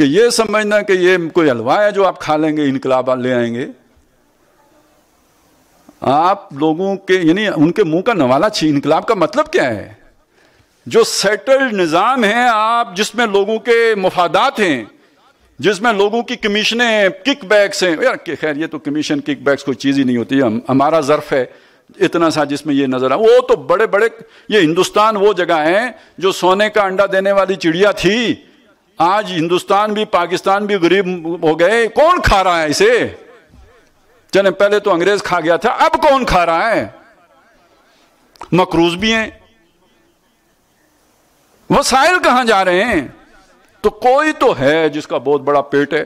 कि ये समझना कि ये कोई हलवा है जो आप खा लेंगे इनकलाब ले आएंगे आप लोगों के यानी उनके मुंह का नवाला छी इनकलाब का मतलब क्या है जो सेटल्ड निज़ाम है आप जिसमें लोगों के मफादात हैं जिसमें लोगों की कमीशने हैं किक बैग्स हैं यार खैर ये तो कमीशन किक बैग्स कोई चीज़ ही नहीं होती हम हमारा ज़र्फ है इतना सा जिसमें ये नज़र आ वो तो बड़े बड़े ये हिंदुस्तान वो जगह है जो सोने का अंडा देने वाली चिड़िया थी आज हिंदुस्तान भी पाकिस्तान भी गरीब हो गए कौन खा रहा है इसे चले पहले तो अंग्रेज खा गया था अब कौन खा रहा है मकरूज भी हैं वसाइल कहां जा रहे हैं तो कोई तो है जिसका बहुत बड़ा पेट है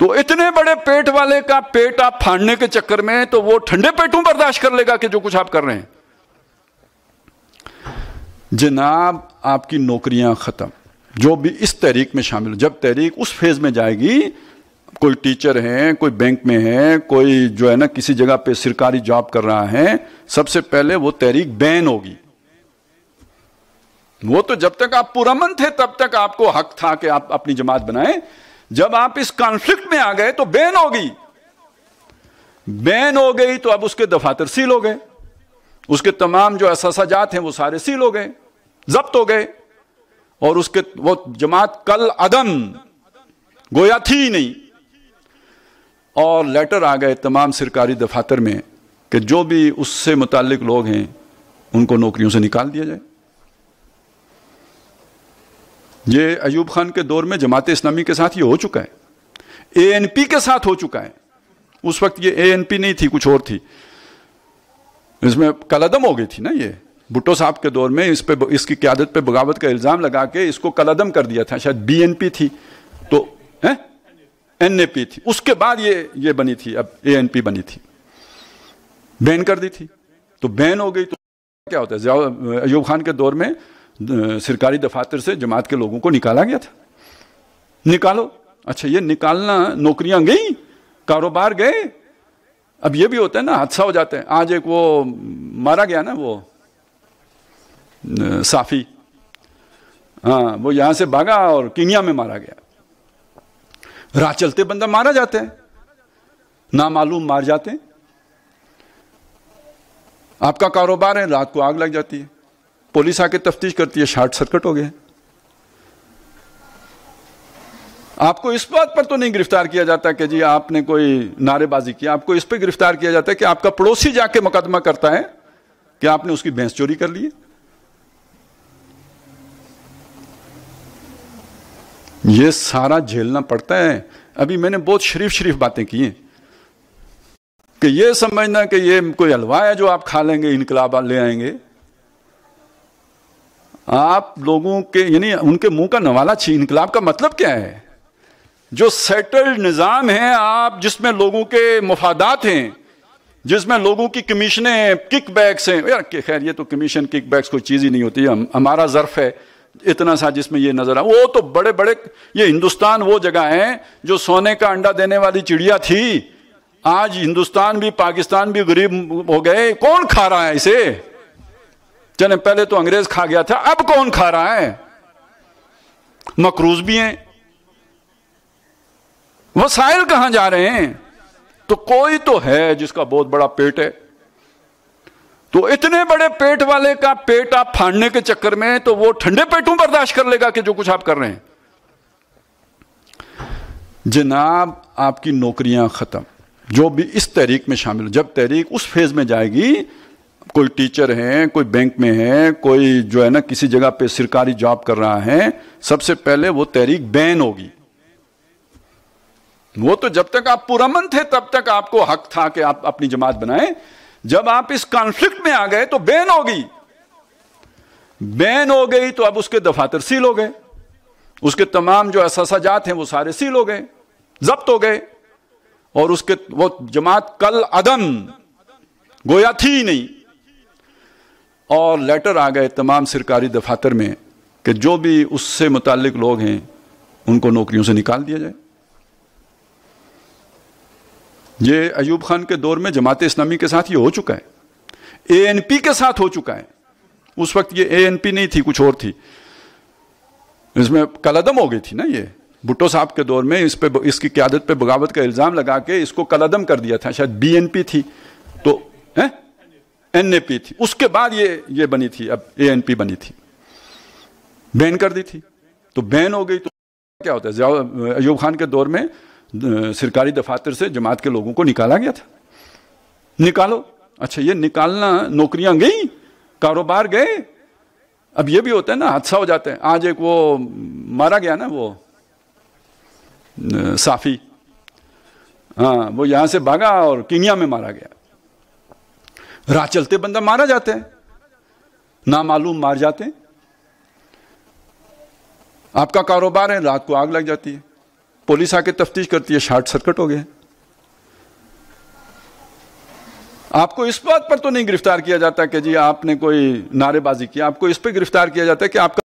तो इतने बड़े पेट वाले का पेट आप फाड़ने के चक्कर में तो वो ठंडे पेटों बर्दाश्त कर लेगा कि जो कुछ आप कर रहे हैं जनाब आपकी नौकरियां खत्म जो भी इस तहरीक में शामिल जब तहरीक उस फेज़ में जाएगी कोई टीचर हैं कोई बैंक में है कोई जो है ना किसी जगह पे सरकारी जॉब कर रहा है सबसे पहले वो तहरीक बैन होगी वो तो जब तक आप पुरमन थे तब तक आपको हक था कि आप अपनी जमात बनाएं जब आप इस कॉन्फ्लिक्ट में आ गए तो बैन होगी बैन हो गई तो अब उसके दफातर सील हो गए उसके तमाम जो असाजात हैं वो सारे सील हो गए जब्त हो गए और उसके वो जमात कल अदम गोया थी नहीं और लेटर आ गए तमाम सरकारी दफातर में कि जो भी उससे मुतालिक लोग हैं उनको नौकरियों से निकाल दिया जाए ये अयूब खान के दौर में जमात इस्लामी के साथ ये हो चुका है एएनपी के साथ हो चुका है उस वक्त ये एएनपी नहीं थी कुछ और थी इसमें कलदम हो गई थी ना ये भुट्टो साहब के दौर में इस पे इसकी क्यादत पे बगावत का इल्ज़ाम लगा के इसको कलदम कर दिया था शायद बीएनपी थी तो है एनएपी थी उसके बाद ये ये बनी थी अब एएनपी बनी थी बैन कर दी थी तो बैन हो गई तो क्या होता है अयूब खान के दौर में सरकारी दफातर से जमात के लोगों को निकाला गया था निकालो अच्छा ये निकालना नौकरियां गई कारोबार गए अब ये भी होता है ना हादसा हो जाता है आज एक वो मारा गया ना वो साफी हाँ वो यहां से भागा और किनिया में मारा गया राह चलते बंदा मारा जाते हैं नामालूम मार जाते हैं आपका कारोबार है रात को आग लग जाती है पुलिस आके तफ्तीश करती है शॉर्ट सर्किट हो गया आपको इस बात पर तो नहीं गिरफ्तार किया जाता कि जी आपने कोई नारेबाजी की आपको इस पर गिरफ्तार किया जाता है कि आपका पड़ोसी जाके मुकदमा करता है कि आपने उसकी भैंस चोरी कर ली है ये सारा झेलना पड़ता है अभी मैंने बहुत शरीफ शरीफ बातें की हैं कि ये समझना कि ये कोई हलवा है जो आप खा लेंगे इनकलाब ले आएंगे आप लोगों के यानी उनके मुंह का नवाला छी इनकलाब का मतलब क्या है जो सेटल्ड निज़ाम है आप जिसमें लोगों के मफादात हैं जिसमें लोगों की कमीशनें हैं किक बैक्स हैं यार खैर ये तो कमीशन किक बैक्स कोई चीज़ ही नहीं होती हम हमारा ज़र्फ है इतना सा जिसमें ये नजर आ वो तो बड़े बड़े ये हिंदुस्तान वो जगह है जो सोने का अंडा देने वाली चिड़िया थी आज हिंदुस्तान भी पाकिस्तान भी गरीब हो गए कौन खा रहा है इसे चले पहले तो अंग्रेज खा गया था अब कौन खा रहा है मकरूज भी हैं वसाइल कहां जा रहे हैं तो कोई तो है जिसका बहुत बड़ा पेट है तो इतने बड़े पेट वाले का पेट आप फाड़ने के चक्कर में तो वो ठंडे पेटों बर्दाश्त कर लेगा कि जो कुछ आप कर रहे हैं जनाब आपकी नौकरियां ख़त्म जो भी इस तहरीक में शामिल जब तहरीक उस फेज़ में जाएगी कोई टीचर है कोई बैंक में है कोई जो है ना किसी जगह पे सरकारी जॉब कर रहा है सबसे पहले वो तहरीक बैन होगी वो तो जब तक आप पुरमन थे तब तक आपको हक था कि आप अपनी जमात बनाएं जब आप इस कॉन्फ्लिक्ट में आ गए तो बैन हो गई बैन हो गई तो अब उसके दफातर सील हो गए उसके तमाम जो असाजात हैं वो सारे सील हो गए जब्त हो गए और उसके वो जमात कल अदम गोया थी ही नहीं और लेटर आ गए तमाम सरकारी दफातर में कि जो भी उससे मुतल लोग हैं उनको नौकरियों से निकाल दिया जाए ये अयूब खान के दौर में जमात इस्लामी के साथ ये हो चुका है एएनपी के साथ हो चुका है उस वक्त ये एएनपी नहीं थी कुछ और थी इसमें कलदम हो गई थी ना ये भुट्टो साहब के दौर में इस पे इसकी क्यादत पे बगावत का इल्ज़ाम लगा के इसको कलदम कर दिया था शायद बीएनपी थी तो है पी थी उसके बाद ये ये बनी थी अब पी बनी थी बैन कर दी थी तो बैन हो गई तो क्या होता है अयूब खान के दौर में सरकारी दफातर से जमात के लोगों को निकाला गया था निकालो अच्छा ये निकालना नौकरियां गई कारोबार गए अब ये भी होता है ना हादसा हो जाता है आज एक वो मारा गया ना वो साफी हाँ वो यहां से भागा और किनिया में मारा गया राह चलते बंदा मारा जाता है नामालूम मार जाते हैं आपका कारोबार है रात को आग लग जाती है पुलिस आके तफ्तीश करती है शॉर्ट सर्किट हो गया आपको इस बात पर तो नहीं गिरफ्तार किया जाता कि जी आपने कोई नारेबाजी की आपको इस पर गिरफ्तार किया जाता है कि आपका